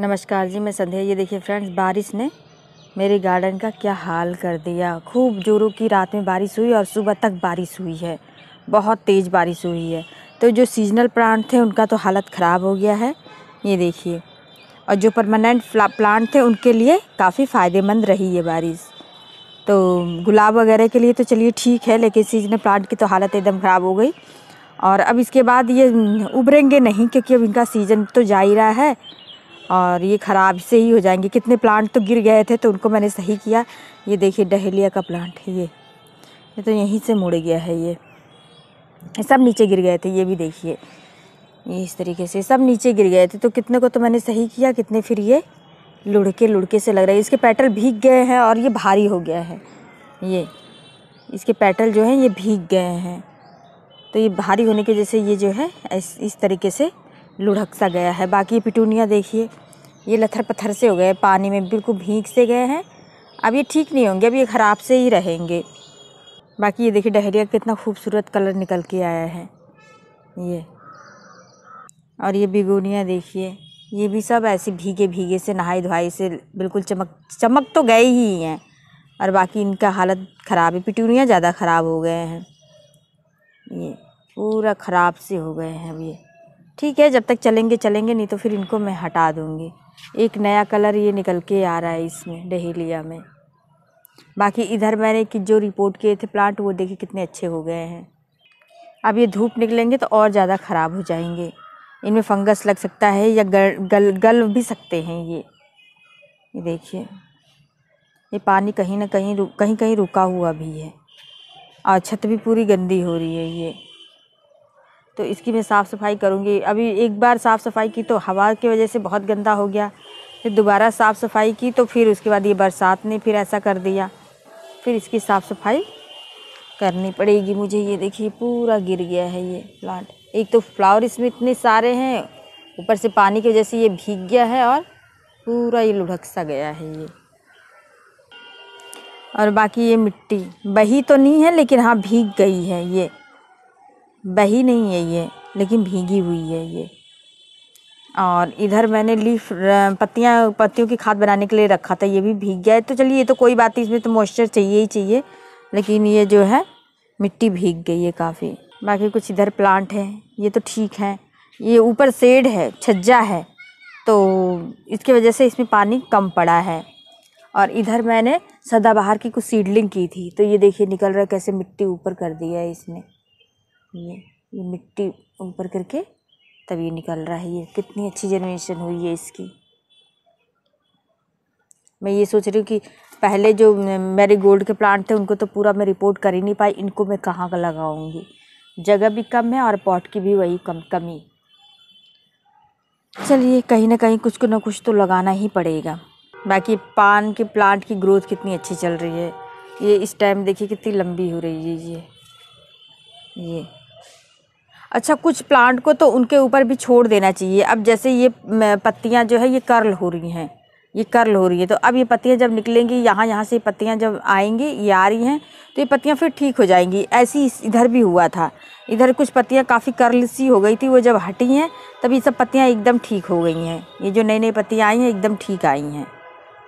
नमस्कार जी मैं संध्या ये देखिए फ्रेंड्स बारिश ने मेरे गार्डन का क्या हाल कर दिया खूब जोरों की रात में बारिश हुई और सुबह तक बारिश हुई है बहुत तेज़ बारिश हुई है तो जो सीजनल प्लांट थे उनका तो हालत ख़राब हो गया है ये देखिए और जो परमानेंट प्लांट थे उनके लिए काफ़ी फ़ायदेमंद रही ये बारिश तो गुलाब वगैरह के लिए तो चलिए ठीक है लेकिन सीजनल प्लांट की तो हालत एकदम ख़राब हो गई और अब इसके बाद ये उभरेंगे नहीं क्योंकि अब इनका सीज़न तो जा ही रहा है और ये ख़राब से ही हो जाएंगे कितने प्लांट तो गिर गए थे तो उनको मैंने सही किया ये देखिए डहेलिया का प्लांट है ये ये तो यहीं से मुड़ गया है ये सब नीचे गिर गए थे ये भी देखिए ये इस तरीके से सब नीचे गिर गए थे तो कितने को तो मैंने सही किया कितने फिर ये लुढ़के लुढ़के से लग रहा है इसके पैटल भीग गए हैं और ये भारी हो गया है ये इसके पैटल जो हैं ये भीग गए हैं तो ये भारी होने की वजह से ये जो है इस तरीके से लुढ़क सा गया है बाकी पिटूनिया देखिए ये लथर पत्थर से हो गए पानी में बिल्कुल भीग से गए हैं अब ये ठीक नहीं होंगे अब ये ख़राब से ही रहेंगे बाकी ये देखिए डहरिया कितना खूबसूरत कलर निकल के आया है ये और ये बिगोनिया देखिए ये भी सब ऐसे भीगे भीगे से नहाई धुआई से बिल्कुल चमक चमक तो गए ही हैं और बाकी इनका हालत ख़राब है पिटूनिया ज़्यादा ख़राब हो गए हैं ये पूरा ख़राब से हो गए हैं अब ये ठीक है जब तक चलेंगे चलेंगे नहीं तो फिर इनको मैं हटा दूँगी एक नया कलर ये निकल के आ रहा है इसमें डहेलिया में बाकी इधर मैंने कि जो रिपोर्ट किए थे प्लांट वो देखे कितने अच्छे हो गए हैं अब ये धूप निकलेंगे तो और ज़्यादा ख़राब हो जाएंगे इनमें फंगस लग सकता है या गल गल गल भी सकते हैं ये ये देखिए ये पानी कहीं ना कहीं कहीं कहीं रुका हुआ भी है और छत भी पूरी गंदी हो रही है ये तो इसकी मैं साफ़ सफाई करूँगी अभी एक बार साफ़ सफाई की तो हवा की वजह से बहुत गंदा हो गया फिर दोबारा साफ़ सफाई की तो फिर उसके बाद ये बरसात ने फिर ऐसा कर दिया फिर इसकी साफ़ सफाई करनी पड़ेगी मुझे ये देखिए पूरा गिर गया है ये प्लांट एक तो फ्लावर इसमें इतने सारे हैं ऊपर से पानी की वजह से ये भीग गया है और पूरा ये लुढ़क सा गया है ये और बाकी ये मिट्टी बही तो नहीं है लेकिन हाँ भीग गई है ये बही नहीं है ये लेकिन भीगी हुई है ये और इधर मैंने लीफ पत्तियाँ पत्तियों की खाद बनाने के लिए रखा था ये भी भीग गया है तो चलिए ये तो कोई बात नहीं इसमें तो मॉइस्चर चाहिए ही चाहिए लेकिन ये जो है मिट्टी भीग गई है काफ़ी बाकी कुछ इधर प्लांट हैं ये तो ठीक है ये ऊपर सेड है छज्जा है तो इसके वजह से इसमें पानी कम पड़ा है और इधर मैंने सदाबहार की कुछ सीडलिंग की थी तो ये देखिए निकल रहा है कैसे मिट्टी ऊपर कर दिया है इसने ये ये मिट्टी ऊपर करके तब ये निकल रहा है ये कितनी अच्छी जनरेशन हुई है इसकी मैं ये सोच रही हूँ कि पहले जो मेरे गोल्ड के प्लांट थे उनको तो पूरा मैं रिपोर्ट कर ही नहीं पाई इनको मैं कहाँ का लगाऊंगी जगह भी कम है और पॉट की भी वही कम कमी चलिए कहीं ना कहीं कुछ को ना कुछ तो लगाना ही पड़ेगा बाकी पान के प्लांट की ग्रोथ कितनी अच्छी चल रही है ये इस टाइम देखिए कितनी लंबी हो रही है ये ये अच्छा कुछ प्लांट को तो उनके ऊपर भी छोड़ देना चाहिए अब जैसे ये पत्तियाँ जो है ये कर्ल हो रही हैं ये कर्ल हो रही है तो अब ये पत्तियाँ जब निकलेंगी यहाँ यहाँ से पत्तियाँ जब आएंगी ये आ रही हैं तो ये पत्तियाँ फिर ठीक हो जाएंगी ऐसी इधर भी हुआ था इधर कुछ पत्तियाँ काफ़ी कर्ल सी हो गई थी वो जब हटी हैं तब ये सब पत्तियाँ एकदम ठीक हो गई हैं ये जो नई नई पत्तियाँ आई हैं एकदम ठीक आई हैं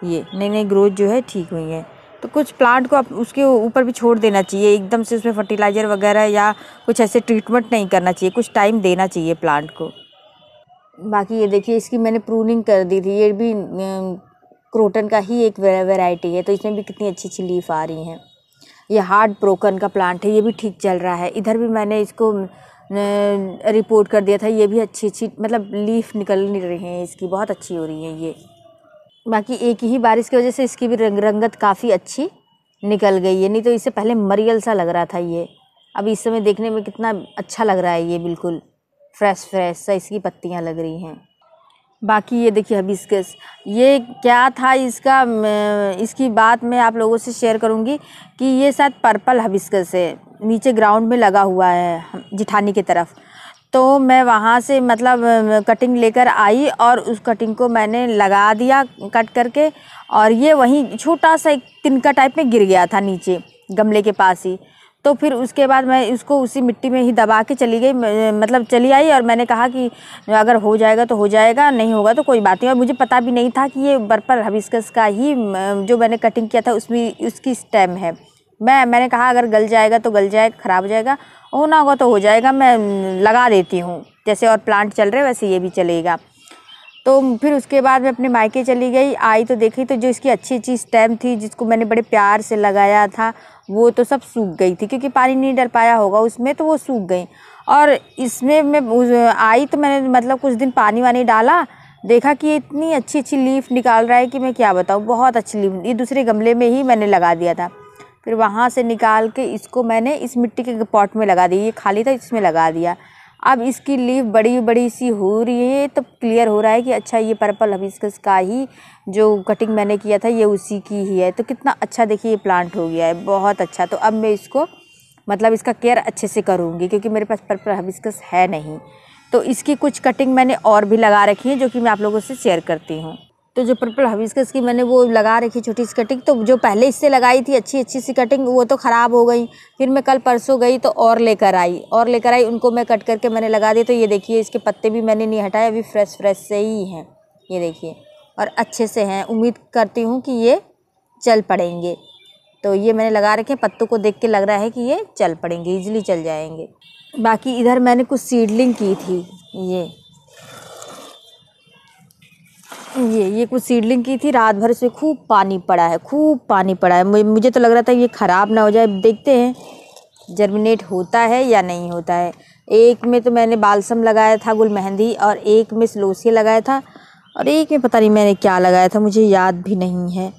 ये नई नई ग्रोथ जो है ठीक हुई हैं तो कुछ प्लांट को आप उसके ऊपर भी छोड़ देना चाहिए एकदम से उसमें फर्टिलाइज़र वगैरह या कुछ ऐसे ट्रीटमेंट नहीं करना चाहिए कुछ टाइम देना चाहिए प्लांट को बाकी ये देखिए इसकी मैंने प्रूनिंग कर दी थी ये भी क्रोटन का ही एक वेराइटी है तो इसमें भी कितनी अच्छी अच्छी लीफ आ रही हैं ये हार्ड ब्रोकन का प्लांट है ये भी ठीक चल रहा है इधर भी मैंने इसको रिपोर्ट कर दिया था ये भी अच्छी अच्छी मतलब लीफ निकल नहीं रही हैं इसकी बहुत अच्छी हो रही है ये बाकी एक ही बारिश की वजह से इसकी भी रंग रंगत काफ़ी अच्छी निकल गई है नहीं तो इससे पहले मरियल सा लग रहा था ये अब इस समय देखने में कितना अच्छा लग रहा है ये बिल्कुल फ्रेश फ्रेश सा इसकी पत्तियाँ लग रही हैं बाकी ये देखिए हबिस्कस ये क्या था इसका इसकी बात मैं आप लोगों से शेयर करूँगी कि ये शायद पर्पल हबिस्कस है नीचे ग्राउंड में लगा हुआ है जिठानी की तरफ तो मैं वहाँ से मतलब कटिंग लेकर आई और उस कटिंग को मैंने लगा दिया कट करके और ये वहीं छोटा सा एक तिनका टाइप में गिर गया था नीचे गमले के पास ही तो फिर उसके बाद मैं उसको उसी मिट्टी में ही दबा के चली गई मतलब चली आई और मैंने कहा कि अगर हो जाएगा तो हो जाएगा नहीं होगा तो कोई बात नहीं और मुझे पता भी नहीं था कि ये बर्पर हबिस्कस का ही जो मैंने कटिंग किया था उसमें उसकी स्टेम है मैं मैंने कहा अगर गल जाएगा तो गल जाएगा ख़राब हो जाएगा होना होगा तो हो जाएगा मैं लगा देती हूँ जैसे और प्लांट चल रहे वैसे ये भी चलेगा तो फिर उसके बाद मैं अपने मायके चली गई आई तो देखी तो जो इसकी अच्छी अच्छी स्टेम थी जिसको मैंने बड़े प्यार से लगाया था वो तो सब सूख गई थी क्योंकि पानी नहीं डल पाया होगा उसमें तो वो सूख गई और इसमें मैं आई तो मैंने मतलब कुछ दिन पानी वानी डाला देखा कि इतनी अच्छी अच्छी लीफ निकाल रहा है कि मैं क्या बताऊँ बहुत अच्छी लीफ ये दूसरे गमले में ही मैंने लगा दिया था फिर वहाँ से निकाल के इसको मैंने इस मिट्टी के पॉट में लगा दी ये खाली था इसमें लगा दिया अब इसकी लीव बड़ी बड़ी सी हो रही है तो क्लियर हो रहा है कि अच्छा ये पर्पल हबिस्कस का ही जो कटिंग मैंने किया था ये उसी की ही है तो कितना अच्छा देखिए ये प्लांट हो गया है बहुत अच्छा तो अब मैं इसको मतलब इसका केयर अच्छे से करूँगी क्योंकि मेरे पास पर्पल हबिस्कस है नहीं तो इसकी कुछ कटिंग मैंने और भी लगा रखी है जो कि मैं आप लोगों से शेयर करती हूँ तो जो पर्पल हविस्कस की मैंने वो लगा रखी छोटी सी कटिंग तो जो पहले इससे लगाई थी अच्छी अच्छी सी कटिंग वो तो ख़राब हो गई फिर मैं कल परसों गई तो और लेकर आई और लेकर आई उनको मैं कट करके मैंने लगा दी तो ये देखिए इसके पत्ते भी मैंने नहीं हटाए अभी फ्रेश फ्रेश से ही हैं ये देखिए और अच्छे से हैं उम्मीद करती हूँ कि ये चल पड़ेंगे तो ये मैंने लगा रखे पत्तों को देख के लग रहा है कि ये चल पड़ेंगे ईजिली चल जाएंगे बाकी इधर मैंने कुछ सीडलिंग की थी ये ये ये कुछ सीडलिंग की थी रात भर से खूब पानी पड़ा है खूब पानी पड़ा है मुझे तो लग रहा था ये ख़राब ना हो जाए देखते हैं जर्मिनेट होता है या नहीं होता है एक में तो मैंने बालसम लगाया था गुल मेहंदी और एक में सलोसिया लगाया था और एक में पता नहीं मैंने क्या लगाया था मुझे याद भी नहीं है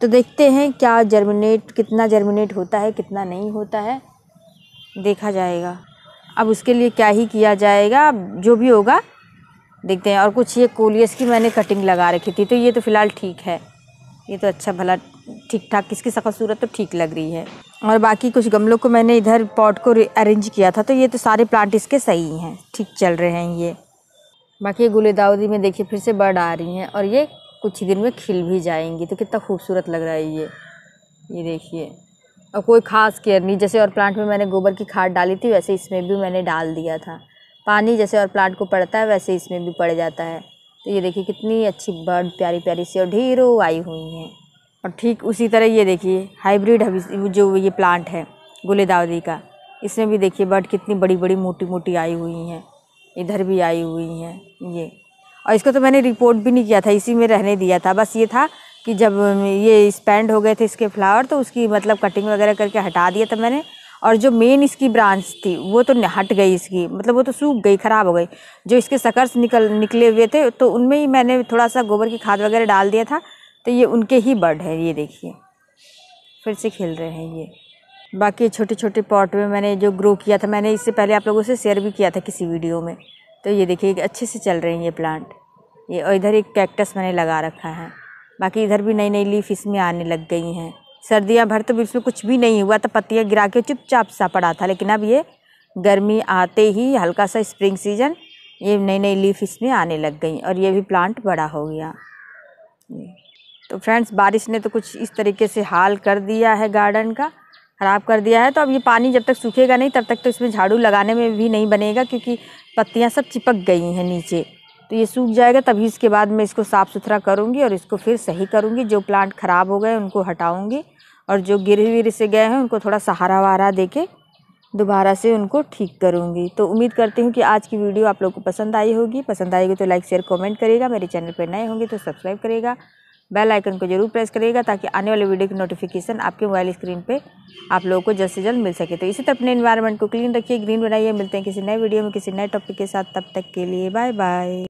तो देखते हैं क्या जर्मिनेट कितना जर्मिनेट होता है कितना नहीं होता है देखा जाएगा अब उसके लिए क्या ही किया जाएगा जो भी होगा देखते हैं और कुछ ये कोलियस की मैंने कटिंग लगा रखी थी तो ये तो फ़िलहाल ठीक है ये तो अच्छा भला ठीक ठाक किसकी सख्त सूरत तो ठीक लग रही है और बाकी कुछ गमलों को मैंने इधर पॉट को अरेंज किया था तो ये तो सारे प्लांट इसके सही हैं ठीक चल रहे हैं ये बाकी गुले दाऊदी में देखिए फिर से बर्ड आ रही हैं और ये कुछ ही दिन में खिल भी जाएंगी तो कितना खूबसूरत लग रहा है ये ये देखिए और कोई ख़ास केयर नहीं जैसे और प्लांट में मैंने गोबर की खाद डाली थी वैसे इसमें भी मैंने डाल दिया था पानी जैसे और प्लांट को पड़ता है वैसे इसमें भी पड़ जाता है तो ये देखिए कितनी अच्छी बर्ड प्यारी प्यारी सी और ढेरों आई हुई हैं और ठीक उसी तरह ये देखिए हाइब्रिड जो ये प्लांट है गुलेदावरी का इसमें भी देखिए बर्ड कितनी बड़ी बड़ी मोटी मोटी आई हुई हैं इधर भी आई हुई हैं ये और इसको तो मैंने रिपोर्ट भी नहीं किया था इसी में रहने दिया था बस ये था कि जब ये स्पेंड हो गए थे इसके फ्लावर तो उसकी मतलब कटिंग वगैरह करके हटा दिया था मैंने और जो मेन इसकी ब्रांच थी वो तो हट गई इसकी मतलब वो तो सूख गई ख़राब हो गई जो इसके सकर्स निकल निकले हुए थे तो उनमें ही मैंने थोड़ा सा गोबर की खाद वगैरह डाल दिया था तो ये उनके ही बर्ड है ये देखिए फिर से खेल रहे हैं ये बाकी छोटे छोटे पॉट में मैंने जो ग्रो किया था मैंने इससे पहले आप लोगों से शेयर भी किया था किसी वीडियो में तो ये देखिए अच्छे से चल रहे हैं ये प्लांट ये और इधर एक कैक्टस मैंने लगा रखा है बाकी इधर भी नई नई लीफ इसमें आने लग गई हैं सर्दियाँ भर तो इसमें कुछ भी नहीं हुआ तो पत्तियाँ गिरा के चुपचाप सा पड़ा था लेकिन अब ये गर्मी आते ही हल्का सा स्प्रिंग सीजन ये नई नई लीफ इसमें आने लग गई और ये भी प्लांट बड़ा हो गया तो फ्रेंड्स बारिश ने तो कुछ इस तरीके से हाल कर दिया है गार्डन का ख़राब कर दिया है तो अब ये पानी जब तक सूखेगा नहीं तब तक तो इसमें झाड़ू लगाने में भी नहीं बनेगा क्योंकि पत्तियाँ सब चिपक गई हैं नीचे तो ये सूख जाएगा तभी इसके बाद मैं इसको साफ़ सुथरा करूँगी और इसको फिर सही करूँगी जो प्लांट ख़राब हो गए उनको हटाऊँगी और जो गिर विर से गए हैं उनको थोड़ा सहारा वहारा दे के दोबारा से उनको ठीक करूँगी तो उम्मीद करती हूँ कि आज की वीडियो आप लोग को पसंद आई होगी पसंद आएगी तो लाइक शेयर कॉमेंट करेगा मेरे चैनल पर नए होंगे तो सब्सक्राइब करेगा बेल आइकन को जरूर प्रेस करिएगा ताकि आने वाले वीडियो की नोटिफिकेशन आपके मोबाइल स्क्रीन पे आप लोगों को जल्द से जल्द मिल सके तो इसी तरह अपने इन्वायरमेंट को क्लीन रखिए ग्रीन बनाइए मिलते हैं किसी नए वीडियो में किसी नए टॉपिक के साथ तब तक के लिए बाय बाय